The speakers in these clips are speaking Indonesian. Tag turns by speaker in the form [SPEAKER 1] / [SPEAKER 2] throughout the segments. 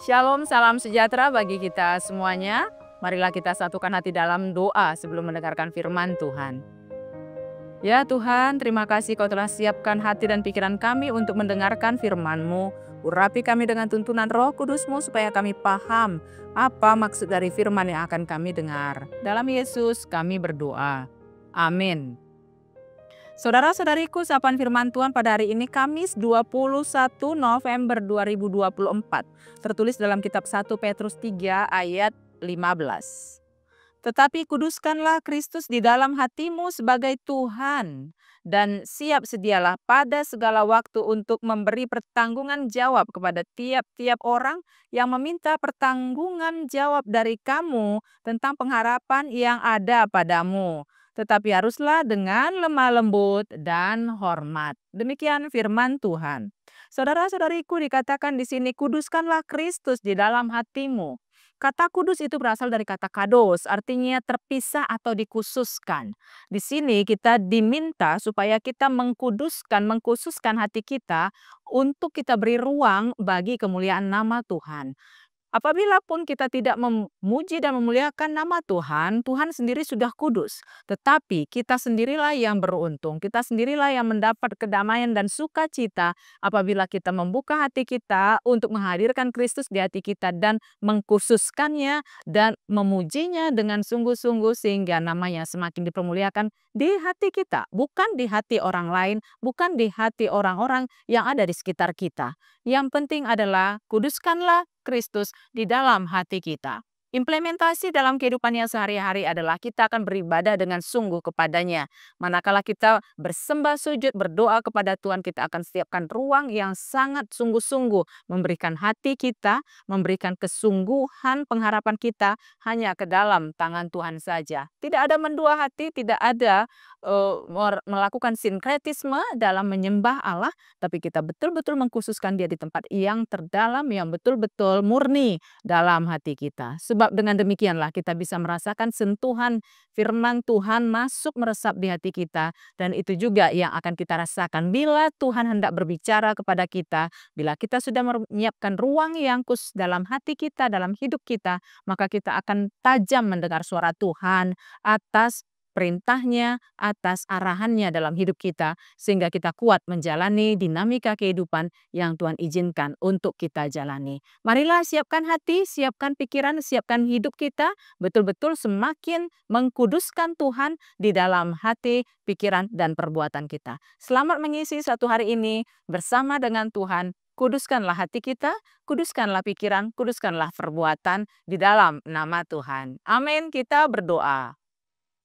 [SPEAKER 1] Shalom, salam sejahtera bagi kita semuanya. Marilah kita satukan hati dalam doa sebelum mendengarkan firman Tuhan. Ya Tuhan, terima kasih Kau telah siapkan hati dan pikiran kami untuk mendengarkan firman-Mu. Urapi kami dengan tuntunan roh kudus-Mu supaya kami paham apa maksud dari firman yang akan kami dengar. Dalam Yesus kami berdoa. Amin. Saudara-saudariku, sapaan firman Tuhan pada hari ini Kamis 21 November 2024 tertulis dalam kitab 1 Petrus 3 ayat 15. Tetapi kuduskanlah Kristus di dalam hatimu sebagai Tuhan dan siap sedialah pada segala waktu untuk memberi pertanggungan jawab kepada tiap-tiap orang yang meminta pertanggungan jawab dari kamu tentang pengharapan yang ada padamu tetapi haruslah dengan lemah lembut dan hormat. Demikian firman Tuhan. Saudara-saudariku dikatakan di sini kuduskanlah Kristus di dalam hatimu. Kata kudus itu berasal dari kata kados, artinya terpisah atau dikhususkan. Di sini kita diminta supaya kita mengkuduskan, mengkhususkan hati kita untuk kita beri ruang bagi kemuliaan nama Tuhan. Apabila pun kita tidak memuji dan memuliakan nama Tuhan, Tuhan sendiri sudah kudus. Tetapi kita sendirilah yang beruntung, kita sendirilah yang mendapat kedamaian dan sukacita apabila kita membuka hati kita untuk menghadirkan Kristus di hati kita dan mengkhususkannya dan memujinya dengan sungguh-sungguh sehingga namanya semakin dipermuliakan di hati kita, bukan di hati orang lain, bukan di hati orang-orang yang ada di sekitar kita. Yang penting adalah kuduskanlah Kristus di dalam hati kita. Implementasi dalam kehidupan yang sehari-hari adalah kita akan beribadah dengan sungguh kepadanya. Manakala kita bersembah sujud, berdoa kepada Tuhan, kita akan setiapkan ruang yang sangat sungguh-sungguh. Memberikan hati kita, memberikan kesungguhan pengharapan kita hanya ke dalam tangan Tuhan saja. Tidak ada mendua hati, tidak ada uh, melakukan sinkretisme dalam menyembah Allah. Tapi kita betul-betul mengkhususkan dia di tempat yang terdalam, yang betul-betul murni dalam hati kita. Sebab dengan demikianlah kita bisa merasakan sentuhan firman Tuhan masuk meresap di hati kita. Dan itu juga yang akan kita rasakan bila Tuhan hendak berbicara kepada kita. Bila kita sudah menyiapkan ruang yang khusus dalam hati kita, dalam hidup kita, maka kita akan tajam mendengar suara Tuhan atas perintahnya, atas arahannya dalam hidup kita, sehingga kita kuat menjalani dinamika kehidupan yang Tuhan izinkan untuk kita jalani. Marilah siapkan hati, siapkan pikiran, siapkan hidup kita, betul-betul semakin mengkuduskan Tuhan di dalam hati, pikiran, dan perbuatan kita. Selamat mengisi satu hari ini bersama dengan Tuhan, kuduskanlah hati kita, kuduskanlah pikiran, kuduskanlah perbuatan di dalam nama Tuhan. Amin. Kita berdoa.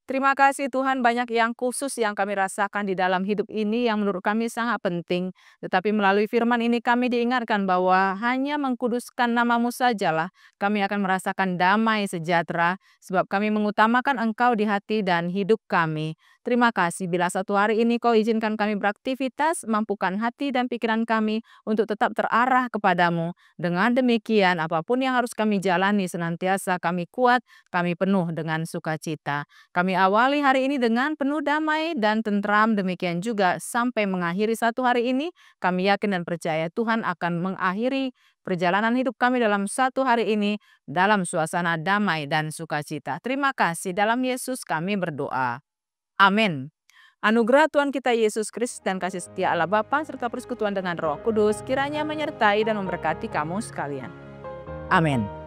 [SPEAKER 1] Terima kasih Tuhan banyak yang khusus yang kami rasakan di dalam hidup ini yang menurut kami sangat penting. Tetapi melalui firman ini kami diingatkan bahwa hanya mengkuduskan namamu sajalah kami akan merasakan damai sejahtera sebab kami mengutamakan engkau di hati dan hidup kami. Terima kasih bila satu hari ini kau izinkan kami beraktivitas, mampukan hati dan pikiran kami untuk tetap terarah kepadamu. Dengan demikian apapun yang harus kami jalani senantiasa kami kuat, kami penuh dengan sukacita. Kami awali hari ini dengan penuh damai dan tentram. Demikian juga sampai mengakhiri satu hari ini, kami yakin dan percaya Tuhan akan mengakhiri perjalanan hidup kami dalam satu hari ini dalam suasana damai dan sukacita. Terima kasih dalam Yesus kami berdoa. Amin. Anugerah Tuhan kita Yesus Kristus dan kasih setia Allah Bapa serta persekutuan dengan Roh Kudus kiranya menyertai dan memberkati kamu sekalian. Amin.